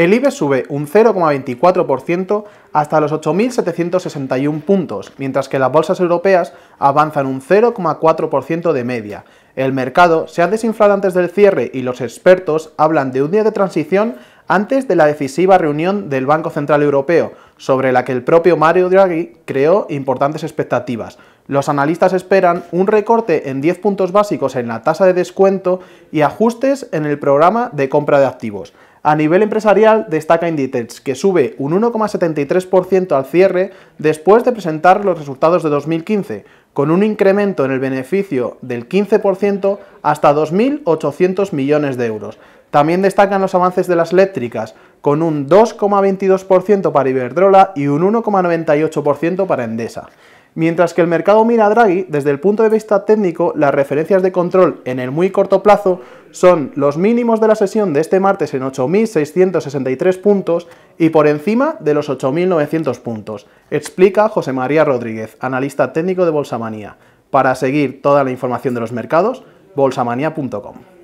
El IBEX sube un 0,24% hasta los 8.761 puntos, mientras que las bolsas europeas avanzan un 0,4% de media. El mercado se ha desinflado antes del cierre y los expertos hablan de un día de transición antes de la decisiva reunión del Banco Central Europeo, sobre la que el propio Mario Draghi creó importantes expectativas. Los analistas esperan un recorte en 10 puntos básicos en la tasa de descuento y ajustes en el programa de compra de activos. A nivel empresarial destaca Inditex, que sube un 1,73% al cierre después de presentar los resultados de 2015, con un incremento en el beneficio del 15% hasta 2.800 millones de euros. También destacan los avances de las eléctricas, con un 2,22% para Iberdrola y un 1,98% para Endesa. Mientras que el mercado mira a Draghi, desde el punto de vista técnico, las referencias de control en el muy corto plazo son los mínimos de la sesión de este martes en 8.663 puntos y por encima de los 8.900 puntos, explica José María Rodríguez, analista técnico de Bolsamanía. Para seguir toda la información de los mercados, bolsamanía.com.